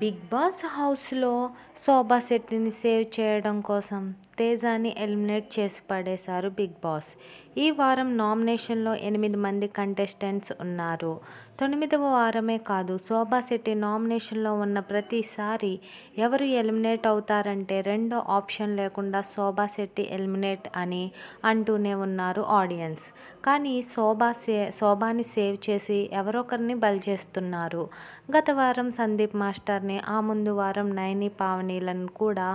big boss హౌస్లో శోభా శెట్టిని save చేయడం కోసం తేజాని ఎలిమినేట్ చేసి పడేశారు బిగ్ బాస్ ఈ వారం నామినేషన్లో ఎనిమిది మంది కంటెస్టెంట్స్ ఉన్నారు తొమ్మిదవ వారమే కాదు శోభా శెట్టి నామినేషన్లో ఉన్న ప్రతిసారి ఎవరు ఎలిమినేట్ అవుతారంటే రెండో ఆప్షన్ లేకుండా శోభా శెట్టి ఎలిమినేట్ అని అంటూనే ఉన్నారు ఆడియన్స్ కానీ శోభా సే శోభాని సేవ్ చేసి ఎవరొకరిని బలి చేస్తున్నారు గత వారం సందీప్ మాస్టర్ని ఆ ముందు వారం నయని పావనీలను కూడా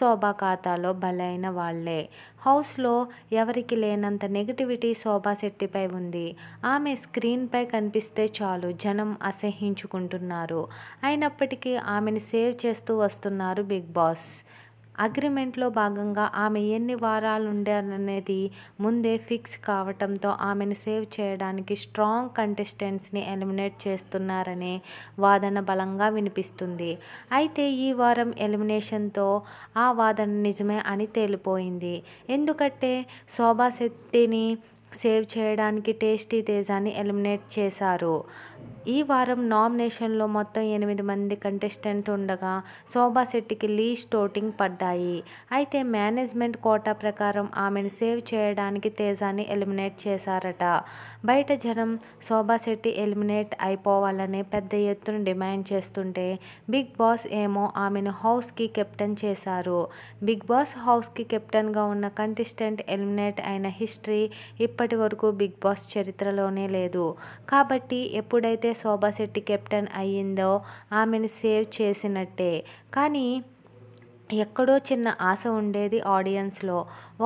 శోభా ఖాతాలో బలై అయిన వాళ్లే హౌస్లో ఎవరికి లేనంత నెగిటివిటీ శోభాశెట్టిపై ఉంది ఆమె స్క్రీన్పై కనిపిస్తే చాలు జనం అసహించుకుంటున్నారు అయినప్పటికీ ఆమెను సేవ్ చేస్తూ వస్తున్నారు బిగ్ బాస్ అగ్రిమెంట్లో భాగంగా ఆమె ఎన్ని వారాలు ఉండాలనేది ముందే ఫిక్స్ కావటంతో ఆమెను సేవ్ చేయడానికి స్ట్రాంగ్ కంటెస్టెంట్స్ని ఎలిమినేట్ చేస్తున్నారనే వాదన బలంగా వినిపిస్తుంది అయితే ఈ వారం ఎలిమినేషన్తో ఆ వాదన నిజమే అని తేలిపోయింది ఎందుకంటే శోభాశక్తిని సేవ్ చేయడానికి టేస్టీ తేజాన్ని ఎలిమినేట్ చేశారు ఈ వారం నామినేషన్లో మొత్తం ఎనిమిది మంది కంటెస్టెంట్ ఉండగా శోభా శెట్టికి లీస్ట్ ఓటింగ్ పడ్డాయి అయితే మేనేజ్మెంట్ కోటా ప్రకారం ఆమెను సేవ్ చేయడానికి తేజాని ఎలిమినేట్ చేశారట బయట జనం శోభా శెట్టి ఎలిమినేట్ అయిపోవాలని పెద్ద ఎత్తున డిమాండ్ చేస్తుంటే బిగ్ బాస్ ఏమో ఆమెను హౌస్కి కెప్టెన్ చేశారు బిగ్ బాస్ హౌస్కి కెప్టెన్గా ఉన్న కంటెస్టెంట్ ఎలిమినేట్ అయిన హిస్టరీ ఇప్పటి వరకు బిగ్ బాస్ చరిత్రలోనే లేదు కాబట్టి ఎప్పుడైతే శోభా శెట్టి కెప్టెన్ అయ్యిందో ఆమెను సేవ్ చేసినట్టే కానీ ఎక్కడో చిన్న ఆశ ఉండేది ఆడియన్స్లో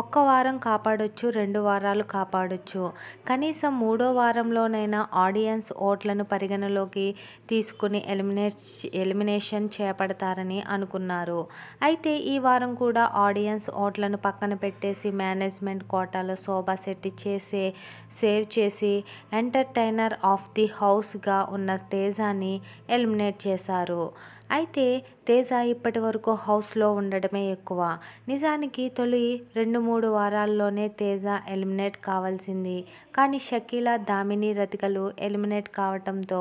ఒక్క వారం కాపాడొచ్చు రెండు వారాలు కాపాడొచ్చు కనీసం మూడో వారంలోనైనా ఆడియన్స్ ఓట్లను పరిగణలోకి తీసుకుని ఎలిమినేట్ ఎలిమినేషన్ చేపడతారని అనుకున్నారు అయితే ఈ వారం కూడా ఆడియన్స్ ఓట్లను పక్కన పెట్టేసి మేనేజ్మెంట్ కోటాలో శోభా శెట్టి చేసే సేవ్ చేసి ఎంటర్టైనర్ ఆఫ్ ది హౌస్గా ఉన్న తేజాన్ని ఎలిమినేట్ చేశారు అయితే తేజ ఇప్పటి వరకు హౌస్లో ఉండడమే ఎక్కువ నిజానికి తొలి రెండు మూడు వారాల్లోనే తేజ ఎలిమినేట్ కావాల్సింది కానీ షకీల దామిని రతికలు ఎలిమినేట్ కావటంతో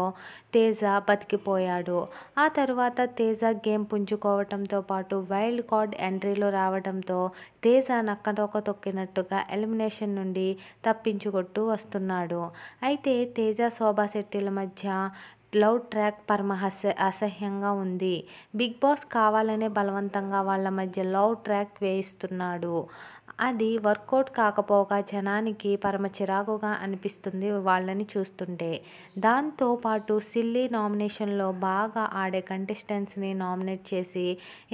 తేజ బతికిపోయాడు ఆ తర్వాత తేజ గేమ్ పుంజుకోవటంతో పాటు వైల్డ్ కార్డ్ ఎంట్రీలో రావడంతో తేజ నక్కటొక తొక్కినట్టుగా ఎలిమినేషన్ నుండి తప్పించుకుంటూ వస్తున్నాడు అయితే తేజ శోభాశెట్టిల మధ్య లవ్ ట్రాక్ పరమ అసహ్యంగా ఉంది బిగ్ బాస్ కావాలనే బలవంతంగా వాళ్ళ మధ్య లవ్ ట్రాక్ వేయిస్తున్నాడు అది వర్కౌట్ కాకపోగా జనానికి పరమ చిరాకుగా అనిపిస్తుంది వాళ్ళని చూస్తుంటే దాంతో పాటు సిల్లీ నామినేషన్లో బాగా ఆడే కంటెస్టెంట్స్ని నామినేట్ చేసి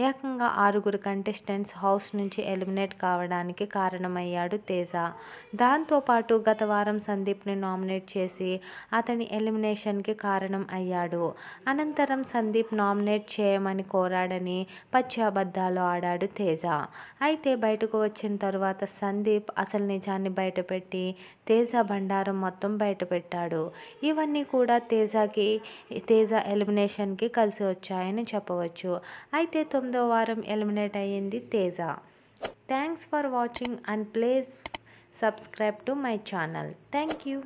ఏకంగా ఆరుగురు కంటెస్టెంట్స్ హౌస్ నుంచి ఎలిమినేట్ కావడానికి కారణమయ్యాడు తేజ దాంతోపాటు గత వారం సందీప్ని నామినేట్ చేసి అతని ఎలిమినేషన్కి కారణం అయ్యాడు అనంతరం సందీప్ నామినేట్ చేయమని కోరాడని పచ్చి అబద్ధాలు ఆడాడు తేజ అయితే బయటకు వచ్చిన తర్వాత సందీప్ అసలు నిజాన్ని బయటపెట్టి తేజ బండారం మొత్తం బయటపెట్టాడు ఇవన్నీ కూడా తేజకి తేజ ఎలిమినేషన్కి కలిసి వచ్చాయని చెప్పవచ్చు అయితే తొమ్మిదో వారం ఎలిమినేట్ అయ్యింది Teja thanks for watching and please subscribe to my channel thank you